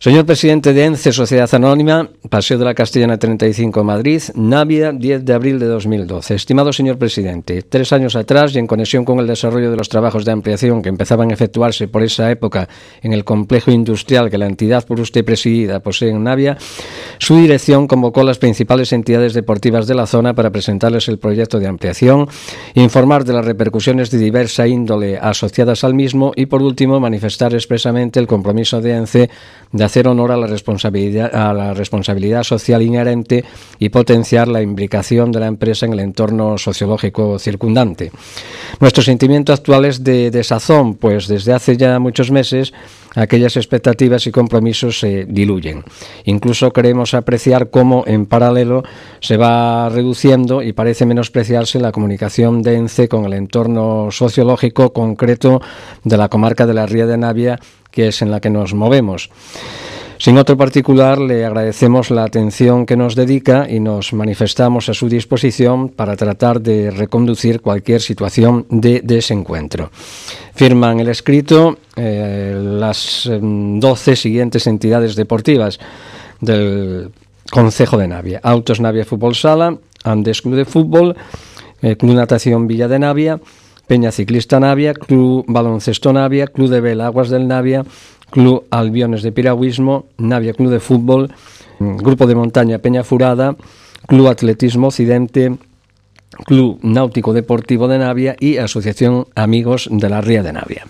Señor presidente de ENCE, Sociedad Anónima, Paseo de la Castellana 35, Madrid, Navia, 10 de abril de 2012. Estimado señor presidente, tres años atrás y en conexión con el desarrollo de los trabajos de ampliación que empezaban a efectuarse por esa época en el complejo industrial que la entidad por usted presidida posee en Navia, su dirección convocó a las principales entidades deportivas de la zona para presentarles el proyecto de ampliación, informar de las repercusiones de diversa índole asociadas al mismo y, por último, manifestar expresamente el compromiso de ENCE de hacer honor a la responsabilidad, a la responsabilidad social inherente y potenciar la implicación de la empresa en el entorno sociológico circundante. Nuestro sentimiento actual es de, desazón, pues desde hace ya muchos meses aquellas expectativas y compromisos se diluyen. Incluso queremos apreciar cómo en paralelo se va reduciendo y parece menospreciarse la comunicación de con el entorno sociológico concreto de la comarca de la Ría de Navia, que es en la que nos movemos. Sin otro particular, le agradecemos la atención que nos dedica y nos manifestamos a su disposición para tratar de reconducir cualquier situación de desencuentro. Firman el escrito eh, las 12 em, siguientes entidades deportivas del Consejo de Navia. Autos Navia Fútbol Sala, Andes Club de Fútbol, eh, Club Natación Villa de Navia, Peña Ciclista Navia, Club Baloncesto Navia, Club de Vela Aguas del Navia, Club Albiones de Piragüismo, Navia Club de Fútbol, mm, Grupo de Montaña Peña Furada, Club Atletismo Occidente, Club Náutico Deportivo de Navia y Asociación Amigos de la Ría de Navia.